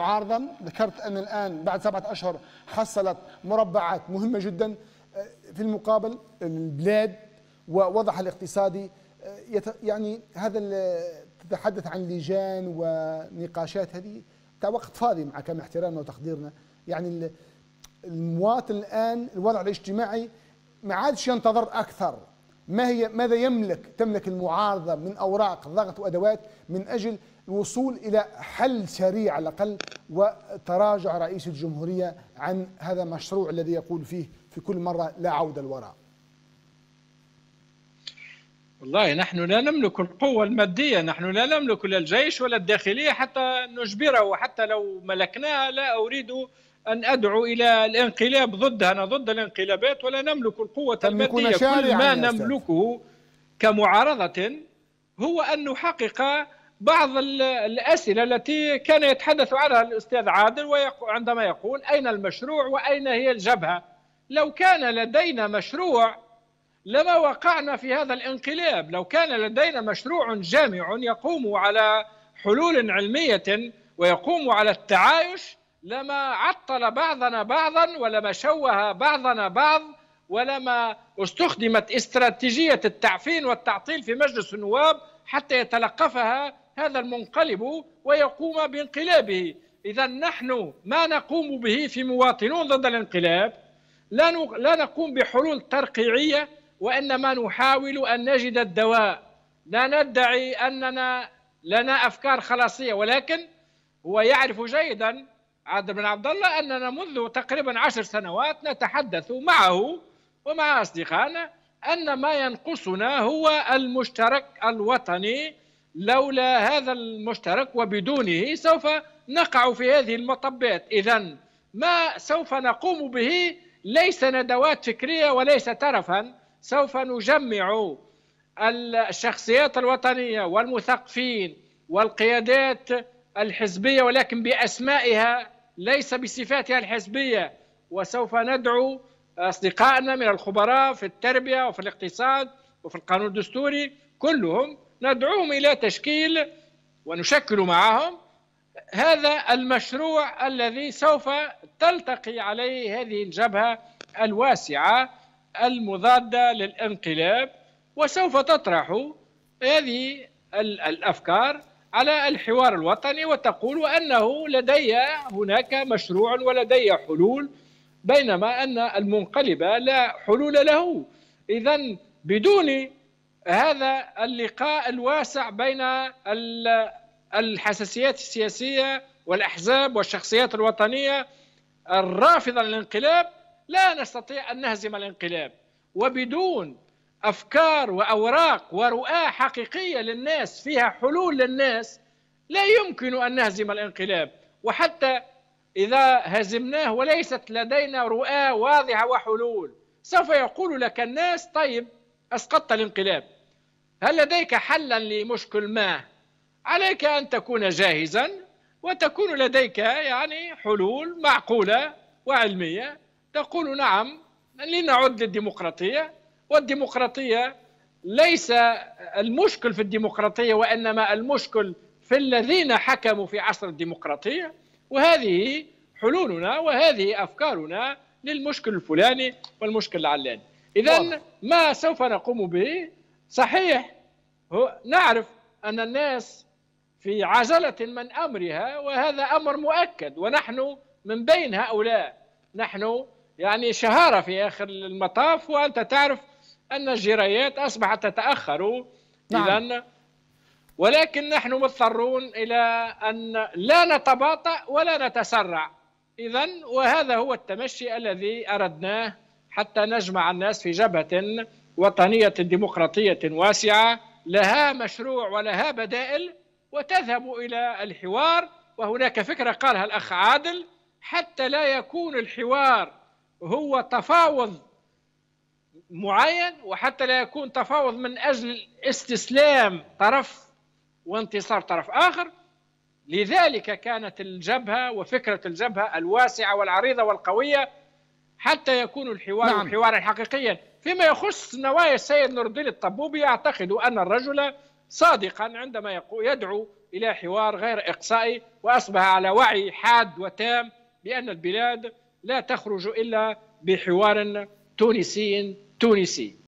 عارضا ذكرت أن الآن بعد سبعة أشهر حصلت مربعات مهمة جدا آه، في المقابل البلاد ووضعها الاقتصادي آه، يعني هذا تتحدث عن لجان ونقاشات هذه وقت فاضي مع كم احترامنا وتقديرنا يعني المواطن الآن الوضع الاجتماعي ما عادش ينتظر أكثر ما هي ماذا يملك تملك المعارضه من اوراق ضغط وادوات من اجل الوصول الى حل سريع على الاقل وتراجع رئيس الجمهوريه عن هذا المشروع الذي يقول فيه في كل مره لا عوده للوراء. والله نحن لا نملك القوة المادية نحن لا نملك لا الجيش ولا الداخلية حتى نجبره وحتى لو ملكناها لا أريد أن أدعو إلى الانقلاب ضدها أنا ضد الانقلابات ولا نملك القوة طيب، المادية كل ما نملكه كمعارضة هو أن نحقق بعض الأسئلة التي كان يتحدث عنها الأستاذ عادل عندما يقول أين المشروع وأين هي الجبهة لو كان لدينا مشروع لما وقعنا في هذا الانقلاب لو كان لدينا مشروع جامع يقوم على حلول علمية ويقوم على التعايش لما عطل بعضنا بعضا ولما شوه بعضنا بعض ولما استخدمت استراتيجية التعفين والتعطيل في مجلس النواب حتى يتلقفها هذا المنقلب ويقوم بانقلابه إذا نحن ما نقوم به في مواطنون ضد الانقلاب لا لا نقوم بحلول ترقيعية وإنما نحاول أن نجد الدواء لا ندعي أننا لنا أفكار خلاصية ولكن هو يعرف جيدا عادل بن عبد الله أننا منذ تقريبا عشر سنوات نتحدث معه ومع أصدقائنا أن ما ينقصنا هو المشترك الوطني لولا هذا المشترك وبدونه سوف نقع في هذه المطبات إذا ما سوف نقوم به ليس ندوات فكرية وليس ترفا سوف نجمع الشخصيات الوطنية والمثقفين والقيادات الحزبية ولكن بأسمائها ليس بصفاتها الحزبية وسوف ندعو أصدقائنا من الخبراء في التربية وفي الاقتصاد وفي القانون الدستوري كلهم ندعوهم إلى تشكيل ونشكل معهم هذا المشروع الذي سوف تلتقي عليه هذه الجبهة الواسعة المضادة للانقلاب وسوف تطرح هذه الأفكار على الحوار الوطني وتقول انه لدي هناك مشروع ولدي حلول بينما أن المنقلب لا حلول له إذا بدون هذا اللقاء الواسع بين الحساسيات السياسية والأحزاب والشخصيات الوطنية الرافضة للانقلاب لا نستطيع أن نهزم الانقلاب وبدون أفكار وأوراق ورؤى حقيقية للناس فيها حلول للناس لا يمكن أن نهزم الانقلاب وحتى إذا هزمناه وليست لدينا رؤى واضحة وحلول سوف يقول لك الناس طيب أسقطت الانقلاب هل لديك حلا لمشكل ما عليك أن تكون جاهزا وتكون لديك يعني حلول معقولة وعلمية تقول نعم لنعد للديمقراطية والديمقراطية ليس المشكل في الديمقراطية وإنما المشكل في الذين حكموا في عصر الديمقراطية وهذه حلولنا وهذه أفكارنا للمشكل الفلاني والمشكل العلاني إذا ما سوف نقوم به صحيح هو نعرف أن الناس في عجلة من أمرها وهذا أمر مؤكد ونحن من بين هؤلاء نحن يعني شهارة في آخر المطاف وأنت تعرف أن الجرايات أصبحت تتأخر نعم. إذا ولكن نحن مضطرون إلى أن لا نتباطأ ولا نتسرع إذا وهذا هو التمشي الذي أردناه حتى نجمع الناس في جبهة وطنية ديمقراطية واسعة لها مشروع ولها بدائل وتذهب إلى الحوار وهناك فكرة قالها الأخ عادل حتى لا يكون الحوار هو تفاوض معين وحتى لا يكون تفاوض من أجل استسلام طرف وانتصار طرف آخر لذلك كانت الجبهة وفكرة الجبهة الواسعة والعريضة والقوية حتى يكون الحوار نعم. حوارا حقيقيا فيما يخص نوايا السيد نور الدين الطبوبي أعتقد أن الرجل صادقا عندما يدعو إلى حوار غير إقصائي وأصبح على وعي حاد وتام بأن البلاد لا تخرج إلا بحوار تونسي Tunisi